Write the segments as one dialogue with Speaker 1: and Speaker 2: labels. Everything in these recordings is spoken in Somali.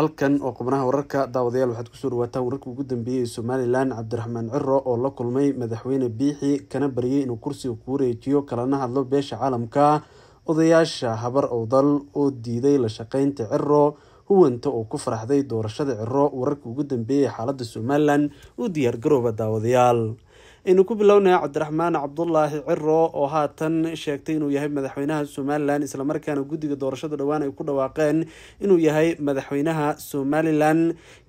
Speaker 1: halkan oo xubnaha wararka daawadayaal waxaad kusoo dhawaataan wararkii ugu dambeeyey somalilan cabdiraxmaan ciro oo la kulmay madaxweyne biixi kana baryay inuu kursiga ku wareejiyo kalana hadlo beesha caalamka odayaasha habar owdal oo diiday la shaqeynta ciro huwanta oo ku faraxday doorashada ciro wararkii ugu dambeeyey xaaladda somalilan u diyaargarooba daawadayaal aynu ku bilownaha cabdiraxmaan cabdulaahi ciro oo haatan sheegtay inuu yahay madaxweynaha somalilan islamarkaana guddiga doorashada dhowaan ay ku dhawaaqeen inuu yahay madaxweynaha somalilan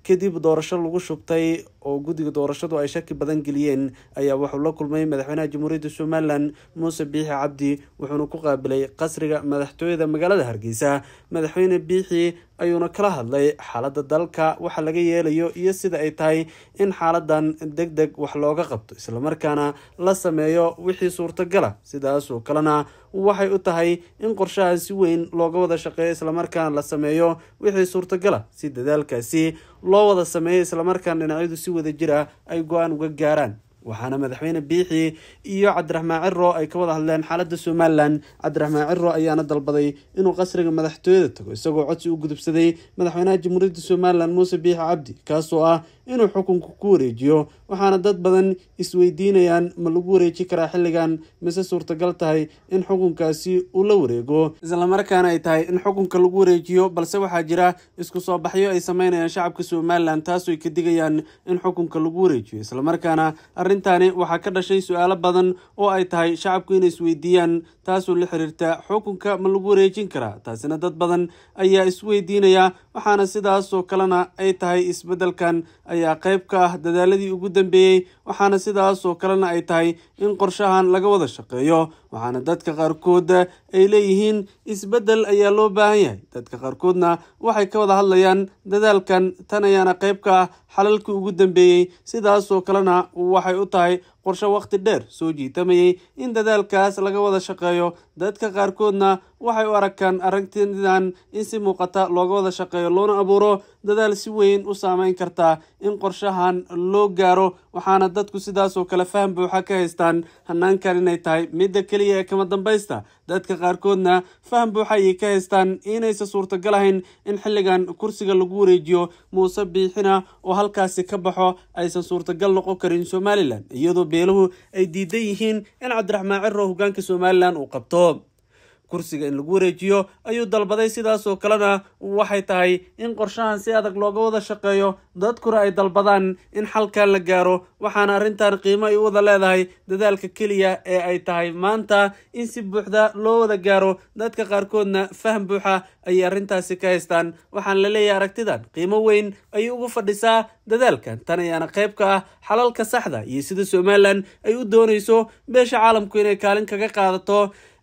Speaker 1: kadib doorasho lagu shubtay oo guddiga doorashadu ay shaki badan geliyeen ayaa wuxuu la kulmay madaxweynaha jamhuuriyadda somalilan muuse biixi cabdi wuxuuna ku qaabilay qasriga madaxtooyada magaalada hargeysa madaxweyne biixi ayuuna kala hadlay xaaladda dalka waxa laga yeelayo iyo sida ay tahay in xaaladan deg deg wax looga qabto islamarkaana la sameeyo wixii suurtagala sidaasoo kalena waxay u tahay in qorshaha si weyn looga wada shaqeeyo islamarkaan la sameeyo wixii suurtagala si dadaalkaasi loo wada sameeyo islamarkaan dhinacyadu si wada jir ah ay go-aan uga gaaraan waxaana madaxweyne biixi iyo cabdiraxmaan ciro ay ka wada hadleen xaalada somalilan cabdiraxmaan ciro ayaana dalbaday inuu qasriga madaxtooyada tago isagoo codsi u gudubsaday madaxweynaha jamhuuriyadda somalilan muuse biixi cabdi kaasoo ah inuu xukunka ku wareejiyo waxaana dad badan isweydiinayaan ma lagu wareeji karaa xilligan mise suurtagal tahay in xukunkaasi uu la wareego islamarkaana ay tahay in xukunka lagu wareejiyo balse waxaa jira isku soo baxyo ay samaynayaan shacabka somalilan taasoo ay ka digayaan in xukunka lagu wareejiyo islamarkaana arrintaani waxaa ka dhashay su-aalo badan oo ay tahay shacabku inay isweydiiyaan taasoo la xiriirta xukunka ma lagu wareejin karaa taasina dad badan ayaa isweydiinaya waxaana sidaasoo kalena ay tahay isbeddelkan ayaa qayb ka ah dadaaladii ugu dambeeyey waxaana sidaasoo kalena ay tahay in qorshahan laga wada shaqeeyo waxaana dadka qaarkood ay leeyihiin isbeddel ayaa loo baahan yahay dadka qaarkoodna waxay ka wada hadlayaan dadaalkan tan ayaana qayb ka ah xalalkii ugu dambeeyey sidaasoo kalena waxay u tahay qorshe wakhti dheer soo jiitamayay in dadaalkaas laga wada shaqeeyo dadka qaarkoodna waxay u aragtaan aragtidan in si muuqata looga wada shaqeeyo loona abuuro dadaal si weyn u saameyn kartaa in qorshahan loo gaaro waxaana dadku sidaasoo kale faham buuxa ka haystaan hanaankan inay tahay midda keliya ee kama dambaysta dadka qaarkoodna faham buuxa ayay ka haystaan inaysan suurtagal ahayn in xilligan kursiga lagu wareejiyo muuse biixina oo halkaasi ka baxo aysan suurtagal noqon karin somalilan iyadoo beeluhu ay diidan yihiin in cabdiraxmaan ciro hoggaanka somalilan uu qabto kursiga in lagu wareejiyo ayuu dalbaday sidaasoo kalena waxay tahay in qorshahan si adag looga wada shaqeeyo dadkuna ay dalbadaan in xalkan la gaaro waxaana arrintan qiimo ay u wada leedahay dadaalka keliya ee ay tahay maanta in si buuxda loo wada gaaro dadka qaarkoodna faham buuxa ayay arrintaasi ka haystaan waxaan la leeyahay aragtidan qiimo weyn ayuu ugu fadhisaa dadaalkan tan ayaana qayb ka ah xalalka saxda iyo sida somalilan ay u doonayso beesha caalamku inay kaalin kaga qaadato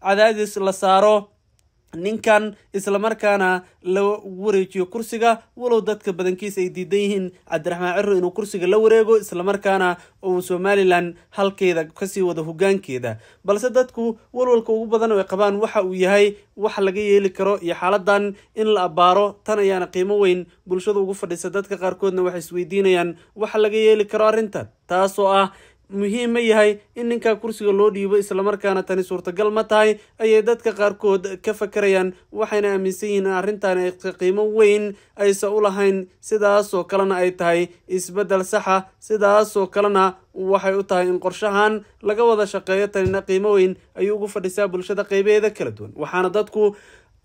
Speaker 1: cadaadis la saaro ninkan islamarkaana la wareejiyo kursiga walow dadka badankiis ay diidan yihiin cabdiraxmaan ciro inuu kursiga la wareego islamarkaana uu somalilan halkeeda kasii wado hogaankeeda balse dadku walwalka ugu badan ay qabaan waxa uu yahay wax laga yeeli karo iyo xaaladan in la abbaaro tan ayaana qiimo weyn bulshada ugu fadhiisa dadka qaarkoodna waxay isweydiinayaan waxa laga yeeli karo arrintan taasoo ah muhiim ma yahay in ninkaa kursiga loo dhiibo islamarkaana tani suurtagal ma tahay ayay dadka qaarkood ka fakarayaan waxayna aaminsan yihiin in arrintan ay qiimo weyn aysa u lahayn sidaasoo kalena ay tahay isbeddel saxa ah, sidaasoo kalena waxay u tahay in qorshahan laga wada shaqeeyo tanina qiimo weyn ayuu ugu fadhisaa bulshada qeybeeda kala duwan waxaana dadku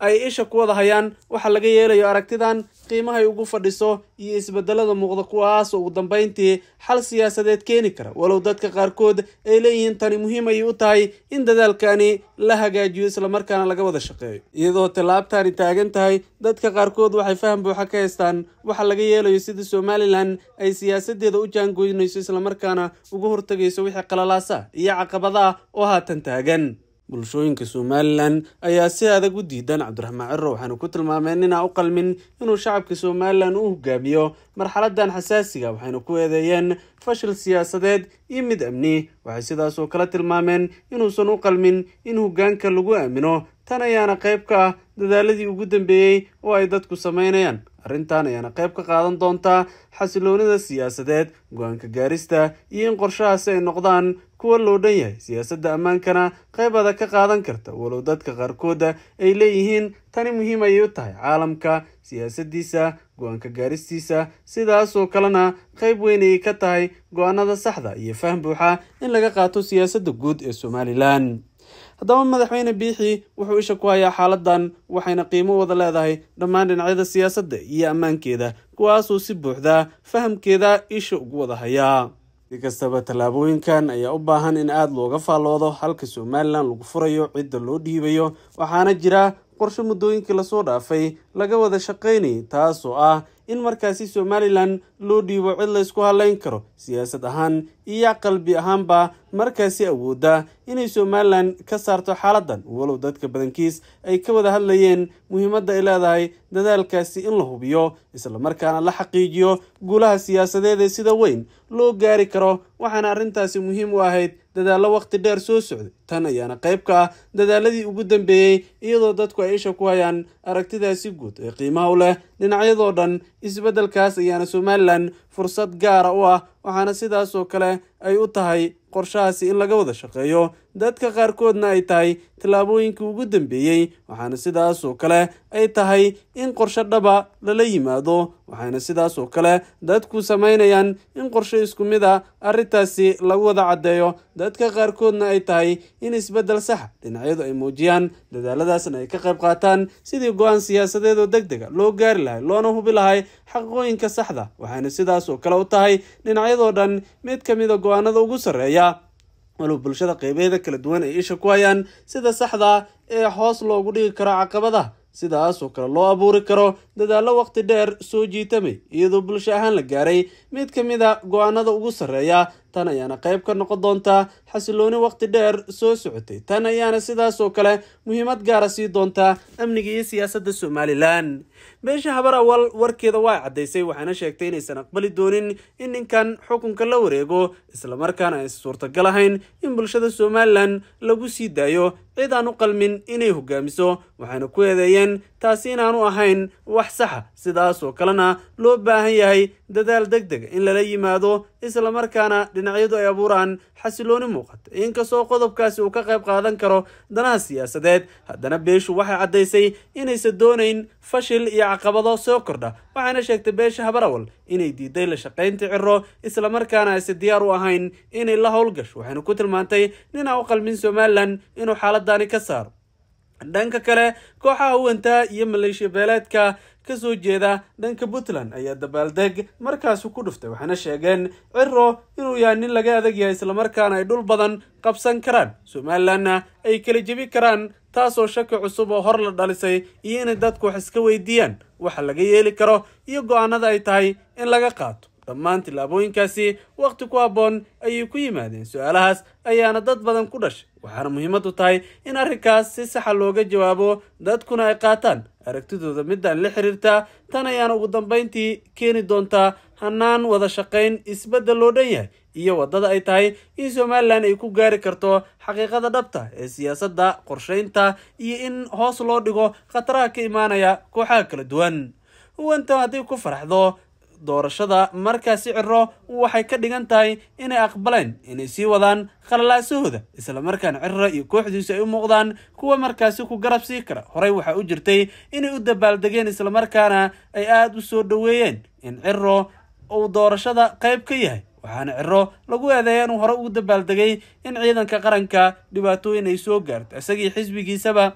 Speaker 1: ay isha ku wada hayaan waxaa laga yeelayo aragtidan qiimahay ugu fadhiso iyo isbedelada muuqda kuwaas oo ugu dambayntii xal siyaasadeed keeni kara walow dadka qaarkood ay leeyihiin tani muhiim ayay u tahay in dadaalkani la hagaajiyo islamarkaana laga wada shaqeeyo iyadoo tallaabtani taagan tahay dadka qaarkood waxay faham buuxa ka haystaan waxaa laga yeelayo sida somalilan ay siyaasadeeda u jaangoynayso islamarkaana uga hortegayso wixii qalalaasa iyo caqabada oo haatan taagan bulshooyinka somalilan ayaa si adag u diidan cabdiraxmaan ciro waxaana ku tilmaameen inaa u qalmin inuu shacabka somalilan u hogaamiyo marxaladan xasaasiga waxayna ku eedeeyeen fashil siyaasadeed iyo mid amni waxay sidaasoo kale tilmaameen inuusan u qalmin in hoggaanka lagu aamino tan ayaana qayb ka ah dadaaladii ugu dambeeyey oo ay dadku samaynayaan arrintan ayaana qayb ka qaadan doontaa xasiloonida siyaasadeed go-aanka gaarista iyo in qorshahaasi ay noqdaan kuwa loo dhan yahay siyaasadda ammaankana qayb ada ka qaadan karta walow dadka qaarkooda ay leeyihiin tani muhiim ayay u tahay caalamka siyaasaddiisa go-aanka gaaristiisa sidaasoo kalena qayb weyn ayay ka tahay go-aanada saxda iyo faham buuxa in laga qaato siyaasadda guud ee somalilan haddaba madaxweyne biixi wuxuu isha ku hayaa xaaladan waxayna qiimo wada leedahay dhammaan dhinacyada siyaasadda iyo ammaankeeda kuwaasuu si buuxdaa fahamkeeda isha ugu wada hayaa si kastaba tallaabooyinkan ayaa u baahan in aada looga faalloodo halka somalilan lagu furayo cidda loo dhiibayo waxaana jira qorshe muddooyinkii lasoo dhaafay laga wada shaqaynayay taasoo ah in markaasi somalilan loo dhiibo cid laysku halayn karo siyaasad ahaan iyo qalbi ahaanba markaasi awoodda inay somalilan ka saarto xaaladan walow dadka badankiis ay ka wada hadlayeen muhiimadda ay leedahay dadaalkaasi in la hubiyo islamarkaana la xaqiijiyo guulaha siyaasadeed ee sida weyn loo gaari karo waxaana arrintaasi muhiim u ahayd dadaallo wakhti dheer soo socday tan ayaana qayb ka ah dadaaladii ugu dambeeyey iyadoo dadku ay isha ku hayaan aragtidaasi guud ee qiimaha u leh dhinacyadoo dhan isbeddelkaas ayaana somalilan fursad gaara u ah waxaana sidaasoo kale ay u tahay qorshahaasi in laga wada shaqeeyo dadka qaarkoodna ay tahay tallaabooyinkii ugu dambeeyey waxaana sidaasoo kale ay tahay in qorsho dhaba lala yimaado waxayna sidaasoo kale dadku samaynayaan in qorsho isku mida ah, arrintaasi lagu wada caddeeyo dadka qaarkoodna ay tahay in isbeddel saxa dhinacyadu ay muujiyaan dadaaladaasna ay ka qayb qaataan sidii go-aan siyaasadeed oo deg dega loo gaari lahay loona hubi lahay xaqooyinka saxda waxayna sidaasoo kale u tahay dhinacyadoo dhan mid ka mida go-aanada ugu sarreeya walow bulshada qeybeeda kala duwan ay isha ku hayaan sida saxda ee hoos loogu dhigi karo caqabadaha sidaas oo kale loo abuuri karo dadaallo wakhti dheer soo jiitamay iyadoo bulsho ahaan la gaaray mid ka mid a go-aanada ugu sarreeya tan ayaana qayb ka noqon doontaa xasilooni wakhti dheer soo socotay tan ayaana sidaas oo kale muhiimad gaara sii doontaa amniga iyo siyaasadda somalilan beesha habar awal warkeeda waa caddaysay waxayna sheegtay inaysan aqbali doonin in ninkan xukunka la wareego islamarkaana aysan suurtagal ahayn in bulshada somalilan lagu sii daayo cid aan u qalmin inay hogaamiso waxayna ku eedeeyeen taasi inaanu ahayn wax saxa ah. sidaasoo kalena loo baahan yahay dadaal deg deg in lala yimaado isla markaana dhinacyadu ay abuuraan xasilooni muuqata inkastoo qodobkaasi uu ka qayb qaadan karo danaha siyaasadeed haddana beeshu waxay caddaysay inaysan doonayn fashil iyo caqabado soo kordha waxayna sheegtay beesha habarawal inay diiday la shaqaynta ciro islamarkaana aysa diyaar u ahayn inay la howlgasho waxayna ku tilmaantay ninaa u qalmin somalilan inuu xaaladaani ka saaro dhanka kale kooxaha uwanta iyo maleeshiya beeleedka kasoo jeeda dhanka puntland ayaa dabaaldeg markaasu ku dhuftay waxaana sheegeen ciro inuu yahay nin laga adag yahay islamarkaana ay dhul badan qabsan karaan somalilanna ay kala jebi karaan taasoo shaki cusub oo hor la dhalisay iyo inay dadku wax iska weydiiyaan waxa laga yeeli karo iyo go'aanada ay tahay in laga qaato dhammaan tilaabooyinkaasi wakhti ku habboon ayay ku yimaadeen su-aalahaas ayaana dad badan ku dhashay waxaana muhiimad u tahay in arrinkaas si saxa ah looga jawaabo dadkuna ay qaataan aragtidooda midaan la xiriirta tan ayaana ugu dambayntii keeni doontaa hanaan wada shaqayn isbeddel loo dhan yahay iyo waddada ay tahay in somalilan ay ku gaari karto xaqiiqada dhabta ee siyaasadda qorshaynta iyo in hoos loo dhigo khataraha ka imaanaya kooxaha kala duwan huwantan haddii ku faraxdo doorashada markaasi ciro waxay ka dhigan tahay inay aqbaleen inay sii wadaan khalalaasahooda isla markaana cirira iyo kooxdiisu ay u muuqdaan kuwa markaasi ku garab sii kara horey waxaa u jirtay inay u dabaaldegeen islamarkaana ay aad u soo dhoweeyeen in ciro uu doorashada qayb ka yahay waxaana ciro lagu eedeeya inuu hore ugu dabaaldegay in ciidanka qaranka dhibaatooyin ay soo gaarto isagii xisbigiisaba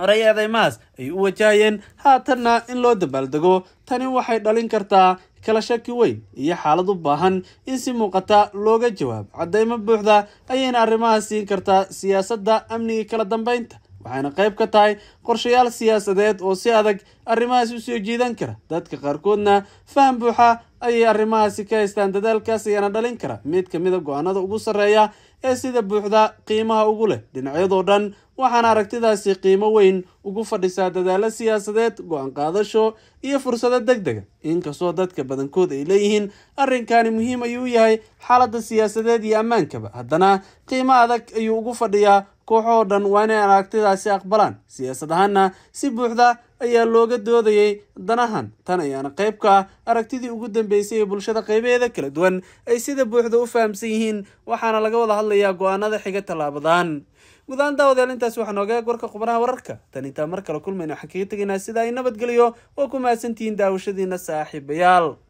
Speaker 1: horey eedeymahaas ay u wajahayeen haatanna in loo dabaaldego tani waxay dhalin kartaa kala shaki weyn iyo xaalad u baahan in si muuqata looga jawaabo caddaymo buuxda ayayna arrimaha siin kartaa siyaasadda amniga kala dambaynta waxayna qayb ka tahay qorshayaal siyaasadeed oo si adag arrimahaas u soo jiidan kara dadka qaarkoodna faham buuxa ayay arrimahaasi ka haystaan dadaalkaas ayaana dhalin kara mid ka mida ah go-aanada ugu sarreeya ee sida buuxda qiimaha ugu leh dhinacyadoo dhan waxaana aragtidaasi qiimo weyn ugu fadhisaa dadaallo siyaasadeed go-aan qaadasho iyo fursado deg dega inkastoo dadka badankood ay leeyihiin arrinkani muhiim ayuu u yahay xaaladda siyaasadeed iyo ammaankaba haddana qiimo adag ayuu ugu fadhiyaa kooxoo dhan waa inay aragtidaasi aqbalaan siyaasad ahaanna si buuxda ayaa looga doodayay danahan tan ayaana qayb ka ah aragtidii ugu dambeysay ee bulshada qaybaheeda kala duwan ay sida buuxda u fahamsan yihiin waxaana laga wada hadlayaa go-aanada xiga tallaabadan guud ahaan daawadayaal intaas waxaan ogaag warka qubnaha wararka tan intaa mar kale kulmayna waxaan kaga tegaynaa sida ay nabadgeliyo oo ku mahadsantihiin daawashadiina saaxiibayaal